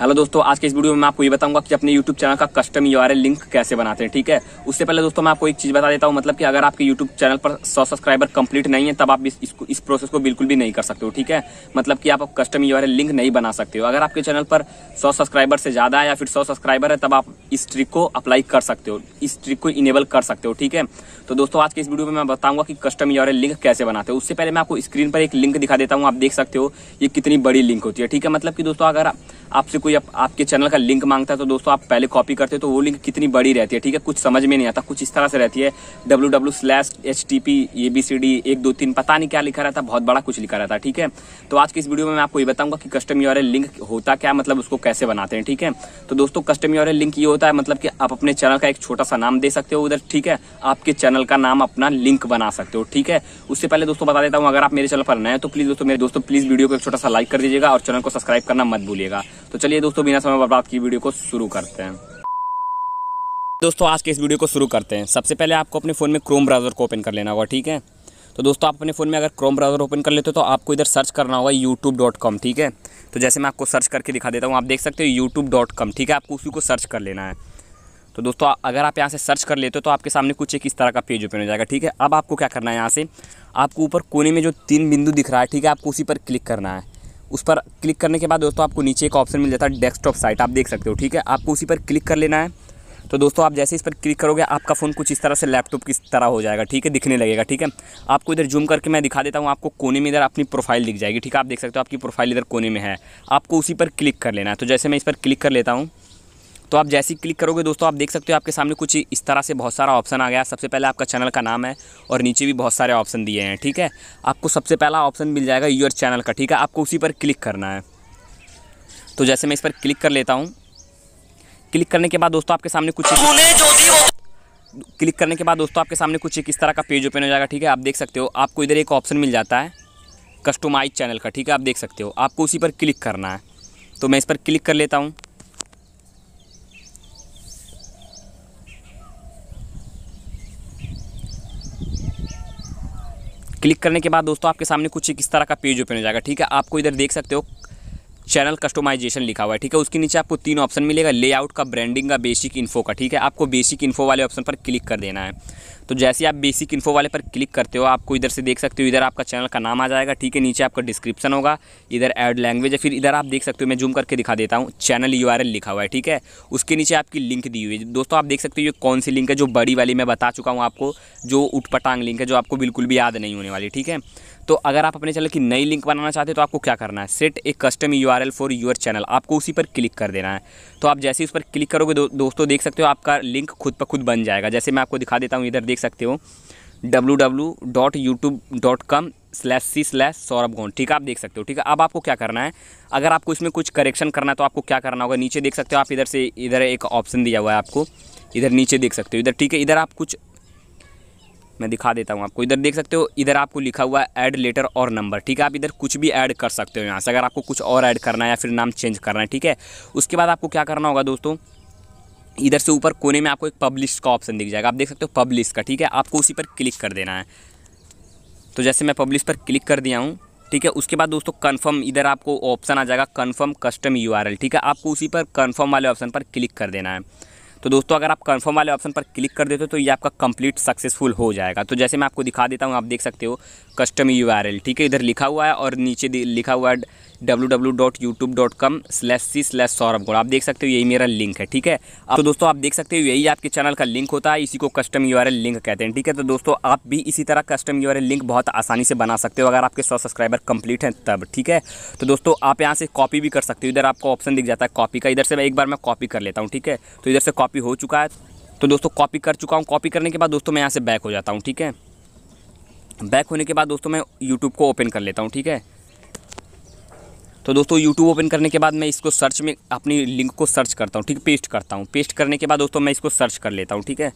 hello दोस्तों आज के इस वीडियो में मैं आपको ये बताऊंगा कि अपने YouTube चैनल का कस्टम यू लिंक कैसे बनाते हैं ठीक है उससे पहले दोस्तों मैं आपको एक चीज बता देता हूँ मतलब कि अगर आपके YouTube चैनल पर सौ सब्सक्राइबर कंप्लीट नहीं है तब आप इस, इसको इस प्रोसेस को बिल्कुल भी नहीं कर सकते हो ठीक है मतलब की आप कस्टम यू लिंक नहीं बना सकते हो अगर आपके चैनल पर सौ सब्सक्राइबर से ज्यादा है या फिर सौ सब्सक्राइबर है तब आप इस ट्रिक को अप्लाई कर सकते हो इस ट्रिक को इनेबल कर सकते हो ठीक है तो दोस्तों आज के इस वीडियो में मैं बताऊंगा कि कस्टम यू लिंक कैसे बनाते हो उससे पहले मैं आपको स्क्रीन पर एक लिंक दिखा देता हूँ आप देख सकते हो ये कितनी बड़ी लिंक होती है ठीक है मतलब कि दोस्तों अगर आपसे कोई आप, आपके चैनल का लिंक मांगता है तो दोस्तों आप पहले कॉपी करते हो तो वो लिंक कितनी बड़ी रहती है ठीक है कुछ समझ में नहीं आता कुछ इस तरह से रहती है W W slash H T P A B C D एक दो तीन पता नहीं क्या लिखा रहता बहुत बड़ा कुछ लिखा रहता है ठीक है तो आज की इस वीडियो में मैं आपको ये बताऊंगा कि कस्टम यूर लिंक होता क्या मतलब उसको कैसे बनाते हैं ठीक है तो दोस्तों कस्टम यूर लिंक ये होता है मतलब कि आप अपने चैनल का एक छोटा सा नाम दे सकते हो उधर ठीक है आपके चैनल का नाम अपना लिंक बना सकते हो ठीक है उससे पहले दोस्तों बता देता हूँ अगर आप मेरे चैनल पर नए तो प्लीज दोस्तों मेरे दोस्तों प्लीज वीडियो को एक छोटा सा लाइक कर दीजिएगा और चैनल को सब्सक्राइब करना मत भूलिएगा तो चलिए दोस्तों बिना समय बर्बाद की वीडियो को शुरू करते हैं दोस्तों आज के इस वीडियो को शुरू करते हैं सबसे पहले आपको अपने फ़ोन में क्रोम ब्राउज़र को ओपन कर लेना होगा ठीक है तो दोस्तों आप अपने फ़ोन में अगर क्रोम ब्राउज़र ओपन कर लेते हो तो आपको इधर सर्च करना होगा यूट्यूब ठीक है तो जैसे मैं आपको सर्च करके दिखा देता हूँ आप देख सकते हो यूट्यूब ठीक है आपको उसी को सर्च कर लेना है तो दोस्तों अगर आप यहाँ से सर्च कर लेते हो तो आपके सामने कुछ एक इस तरह का पेज ओपन हो जाएगा ठीक है अब आपको क्या करना है यहाँ से आपको ऊपर कोने में जो तीन बिंदु दिख रहा है ठीक है आपको उसी पर क्लिक करना है उस पर क्लिक करने के बाद दोस्तों आपको नीचे एक ऑप्शन मिल जाता है डेस्कटॉप साइट आप देख सकते हो ठीक है आपको उसी पर क्लिक कर लेना है तो दोस्तों आप जैसे इस पर क्लिक करोगे आपका फ़ोन कुछ इस तरह से लैपटॉप की तरह हो जाएगा ठीक है दिखने लगेगा ठीक है आपको इधर जूम करके मैं दिखा देता हूँ आपको कोने में इधर अपनी प्रोफाइल दिख जाएगी ठीक है आप देख सकते हो आपकी प्रोफाइल इधर कोने में है आपको उसी पर क्लिक कर लेना है तो जैसे मैं इस पर क्लिक कर लेता हूँ तो आप जैसे ही क्लिक करोगे दोस्तों आप देख सकते हो आपके सामने कुछ इस तरह से बहुत सारा ऑप्शन आ गया सबसे पहले आपका चैनल का नाम है और नीचे भी बहुत सारे ऑप्शन दिए हैं ठीक है आपको सबसे पहला ऑप्शन मिल जाएगा यूर चैनल का ठीक है आपको उसी पर क्लिक करना है तो जैसे मैं इस पर क्लिक कर लेता हूँ क्लिक करने के बाद दोस्तों आपके सामने कुछ क्लिक करने के बाद दोस्तों आपके सामने कुछ एक इस तरह का पेज ओपन हो जाएगा ठीक है आप देख सकते हो आपको इधर एक ऑप्शन मिल जाता है कस्टमाइज चैनल का ठीक है आप देख सकते हो आपको उसी पर क्लिक करना है तो मैं इस पर क्लिक कर लेता हूँ क्लिक करने के बाद दोस्तों आपके सामने कुछ इस तरह का पेज ओपन हो जाएगा ठीक है आपको इधर देख सकते हो चैनल कस्टमाइजेशन लिखा हुआ है ठीक है उसके नीचे आपको तीन ऑप्शन मिलेगा लेआउट का ब्रांडिंग का बेसिक इन्फो का ठीक है आपको बेसिक इन्फो वाले ऑप्शन पर क्लिक कर देना है तो जैसे आप बेसिक इन्फो वाले पर क्लिक करते हो आपको इधर से देख सकते हो इधर आपका चैनल का नाम आ जाएगा ठीक है नीचे आपका डिस्क्रिप्शन होगा इधर एड लैंग्वेज है फिर इधर आप देख सकते हो मैं जूम करके दिखा देता हूँ चैनल यू लिखा हुआ है ठीक है उसके नीचे आपकी लिंक दी हुई है दोस्तों आप देख सकते हो ये कौन सी लिंक है जो बड़ी वाली मैं बता चुका हूँ आपको जो उठपटांग लिंक है जो आपको बिल्कुल भी याद नहीं होने वाली ठीक है तो अगर आप अपने चैनल की नई लिंक बनाना चाहते हो तो आपको क्या करना है सेट एक custom U R L for your channel आपको उसी पर क्लिक कर देना है तो आप जैसे उस पर क्लिक करोगे दो, दोस्तों देख सकते हो आपका लिंक खुद पर खुद बन जाएगा जैसे मैं आपको दिखा देता हूँ इधर देख देख सकते हो W W dot YouTube dot com slash C slash Saurabh गौन ठीक है आप देख सकते हो ठीक है अब आपको क्या करना है अगर आपको इसमें कुछ करेक्शन करना है तो आपको क्या करना होगा नीचे देख सकते हो आप इधर से इधर एक ऑप्शन दिया हुआ है आपको इधर नीचे देख सकते हो इधर ठीक है इधर आप कुछ मैं दिखा देता हूँ आपको इधर देख सकते हो इधर आपको लिखा हुआ है ऐड लेटर और नंबर ठीक है आप इधर कुछ भी ऐड कर सकते हो यहाँ से अगर आपको कुछ और ऐड करना है या फिर नाम चेंज करना है ठीक है उसके बाद आपको क्या करना होगा दोस्तों इधर से ऊपर कोने में आपको एक पब्लिश का ऑप्शन दिख जाएगा आप देख सकते हो पब्लिश का ठीक है आपको उसी पर क्लिक कर देना है तो जैसे मैं पब्लिश पर क्लिक कर दिया हूँ ठीक है उसके बाद दोस्तों कन्फर्म इधर आपको ऑप्शन आ जाएगा कन्फर्म कस्टम यू ठीक है आपको उसी पर कन्फर्म वाले ऑप्शन पर क्लिक कर देना है तो दोस्तों अगर आप कंफर्म वाले ऑप्शन पर क्लिक कर देते हो तो ये आपका कंप्लीट सक्सेसफुल हो जाएगा तो जैसे मैं आपको दिखा देता हूँ आप देख सकते हो कस्टम यू ठीक है इधर लिखा हुआ है और नीचे लिखा हुआ है W W dot dot com slash C slash Saurabh Gaur आप देख सकते हो यही मेरा लिंक है ठीक है तो दोस्तों आप देख सकते हो यही आपके चैनल का लिंक होता है इसी को कस्टम यू लिंक कहते हैं ठीक है तो दोस्तों आप भी इसी तरह कस्टम यू लिंक बहुत आसानी से बना सकते हो अगर आपके सौ सब्सक्राइबर कंप्लीट हैं तब ठीक है तो दोस्तों आप यहाँ से कॉपी भी कर सकते हो इधर आपको ऑप्शन दिख जाता है कॉपी का इधर से मैं एक बार मैं कॉपी कर लेता हूँ ठीक है तो इधर से कॉपी हो चुका है तो दोस्तों कॉपी कर चुका हूँ कॉपी करने के बाद दोस्तों मैं यहाँ से बैक हो जाता हूँ ठीक है बैक होने के बाद दोस्तों मैं यूट्यूब को ओपन कर लेता हूँ ठीक है तो दोस्तों यूट्यूब ओपन करने के बाद मैं इसको सर्च में अपनी लिंक को सर्च करता हूँ ठीक पेस्ट करता हूँ पेस्ट करने के बाद दोस्तों मैं इसको सर्च कर लेता हूँ ठीक है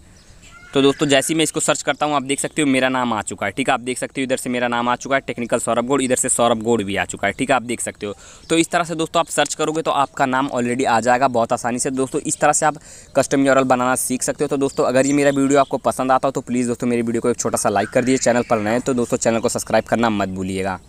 तो दोस्तों जैसे ही मैं इसको सर्च करता हूँ आप देख सकते हो मेरा नाम आ चुका है ठीक है आप देख सकते हो इधर से मेरा नाम आ चुका है टेक्निकल सौरभ गोड़ इधर से सौरभ गोड़ भी आ चुका है ठीक है आप देख सकते हो तो इस तरह से दोस्तों आप सर्च करोगे तो आपका नाम ऑलरेडी आ जाएगा बहुत आसानी से दोस्तों इस तरह से आप कस्टम यूरल बनाना सीख सकते हो तो दोस्तों अगर ये मेरा वीडियो आपको पसंद आता हो तो प्लीज़ दोस्तों मेरी वीडियो को एक छोटा सा लाइक कर दिए चैनल पर नए तो दोस्तों चैनल को सब्सक्राइब करना मत भूलिएगा